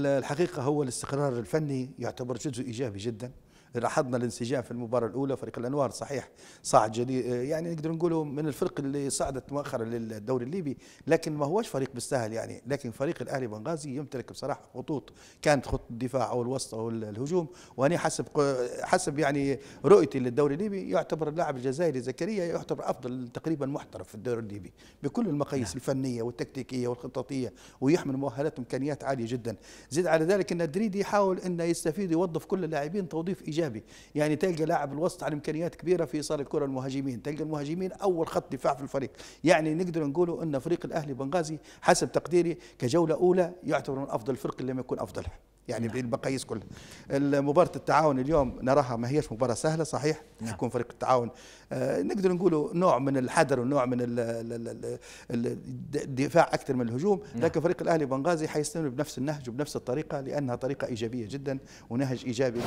الحقيقة هو الاستقرار الفني يعتبر جزء إيجابي جدا لاحظنا الانسجام في المباراه الاولى فريق الانوار صحيح صعد جديد يعني نقدر نقولوا من الفرق اللي صعدت مؤخرا للدوري الليبي لكن ما هوش فريق بالسهل يعني لكن فريق الاهلي بنغازي يمتلك بصراحه خطوط كانت خط الدفاع او الوسط او الهجوم وانا حسب حسب يعني رؤيتي للدوري الليبي يعتبر اللاعب الجزائري زكريا يعتبر افضل تقريبا محترف في الدوري الليبي بكل المقاييس نعم. الفنيه والتكتيكيه والخططيه ويحمل مؤهلات وامكانيات عاليه جدا زيد على ذلك ان دريدي يحاول انه يستفيد يوظف كل اللاعبين توظيف ايجابي ايجابي يعني تلقى لاعب الوسط على امكانيات كبيره في ايصال الكره للمهاجمين تلقى المهاجمين اول خط دفاع في الفريق يعني نقدر نقولوا ان فريق الاهلي بنغازي حسب تقديري كجوله اولى يعتبر من افضل الفرق اللي لم يكن افضلها يعني نعم. بالمقاييس كلها مباراة التعاون اليوم نراها ما هيش مباراة سهلة صحيح نعم. يكون فريق التعاون آه نقدر نقولوا نوع من الحذر ونوع من الدفاع أكثر من الهجوم نعم. لكن فريق الأهلي بنغازي حيستمر بنفس النهج وبنفس الطريقة لأنها طريقة إيجابية جدا ونهج إيجابي